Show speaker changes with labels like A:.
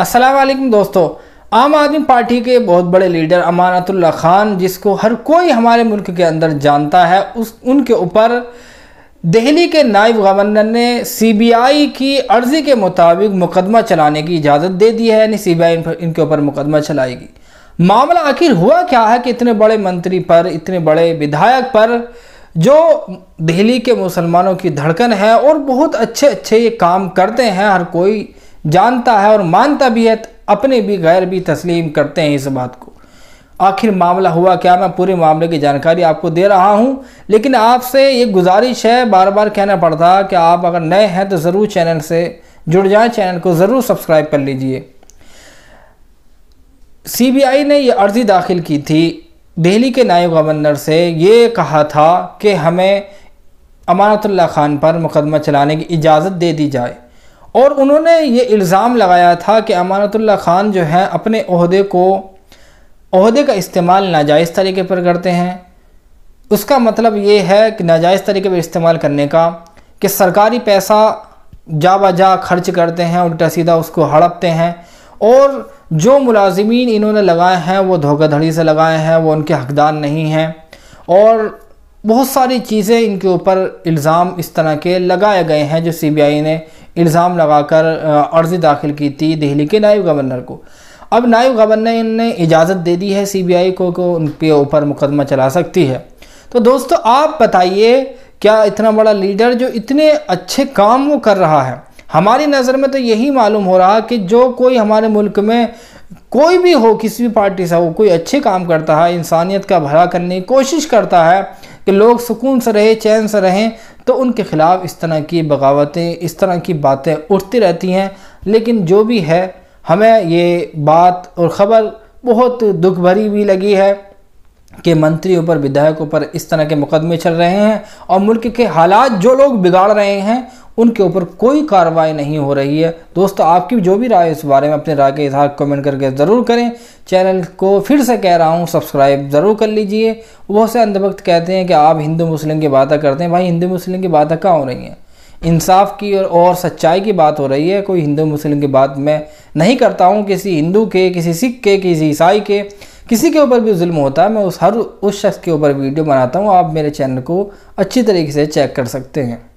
A: असलम दोस्तों आम आदमी पार्टी के बहुत बड़े लीडर अमानतुल्ला खान जिसको हर कोई हमारे मुल्क के अंदर जानता है उस उनके ऊपर दिल्ली के नायब गवर्नर ने सीबीआई की अर्जी के मुताबिक मुकदमा चलाने की इजाज़त दे दी है यानी सीबीआई बी इनके ऊपर मुकदमा चलाएगी मामला आखिर हुआ क्या है कि इतने बड़े मंत्री पर इतने बड़े विधायक पर जो दिल्ली के मुसलमानों की धड़कन है और बहुत अच्छे अच्छे ये काम करते हैं हर कोई जानता है और मानता भी है तो अपने भी गैर भी तस्लीम करते हैं इस बात को आखिर मामला हुआ क्या मैं पूरे मामले की जानकारी आपको दे रहा हूं लेकिन आपसे ये गुजारिश है बार बार कहना पड़ता कि आप अगर नए हैं तो ज़रूर चैनल से जुड़ जाएं चैनल को ज़रूर सब्सक्राइब कर लीजिए सीबीआई ने यह अर्ज़ी दाखिल की थी दिल्ली के नायब गवर्नर से ये कहा था कि हमें अमानतुल्ला खान पर मुकदमा चलाने की इजाज़त दे दी जाए और उन्होंने ये इल्ज़ाम लगाया था कि अमानतुल्ला ख़ान जो है अपने अहदे को अहदे का इस्तेमाल नाजायज़ तरीके पर करते हैं उसका मतलब ये है कि नाजायज़ तरीके पर इस्तेमाल करने का कि सरकारी पैसा जा बजा खर्च करते हैं उल्टा सीधा उसको हड़पते हैं और जो मुलाजमीन इन्होंने लगाए हैं वो धोखाधड़ी से लगाए हैं वो उनके हकदार नहीं हैं और बहुत सारी चीज़ें इनके ऊपर इल्ज़ाम इस तरह के लगाए गए हैं जो सीबीआई ने इल्ज़ाम लगाकर अर्ज़ी दाखिल की थी दिल्ली के नायब गवर्नर को अब नायब गवर्नर ने इजाज़त दे दी है सीबीआई को कि उनके ऊपर मुकदमा चला सकती है तो दोस्तों आप बताइए क्या इतना बड़ा लीडर जो इतने अच्छे काम वो कर रहा है हमारी नज़र में तो यही मालूम हो रहा कि जो कोई हमारे मुल्क में कोई भी हो किसी भी पार्टी से हो कोई अच्छे काम करता है इंसानियत का भला करने की कोशिश करता है कि लोग सुकून से रहें चैन से रहें तो उनके ख़िलाफ़ इस तरह की बगावतें इस तरह की बातें उठती रहती हैं लेकिन जो भी है हमें ये बात और ख़बर बहुत दुख भरी भी लगी है कि मंत्रियों पर विधायकों पर इस तरह के मुकदमे चल रहे हैं और मुल्क के हालात जो लोग बिगाड़ रहे हैं उनके ऊपर कोई कार्रवाई नहीं हो रही है दोस्तों आपकी जो भी राय इस बारे में अपने राय के इजहार कमेंट करके ज़रूर करें चैनल को फिर से कह रहा हूँ सब्सक्राइब ज़रूर कर लीजिए बहुत से अंधभक्त कहते हैं कि आप हिंदू मुस्लिम की बातें करते हैं भाई हिंदू मुस्लिम की बातें कहाँ हो रही हैं इंसाफ की और, और सच्चाई की बात हो रही है कोई हिंदू मुस्लिम की बात मैं नहीं करता हूँ किसी हिंदू के किसी सिख के किसी ईसाई के किसी के ऊपर भी जुल्म होता है मैं उस हर उस शख्स के ऊपर वीडियो बनाता हूँ आप मेरे चैनल को अच्छी तरीके से चेक कर सकते हैं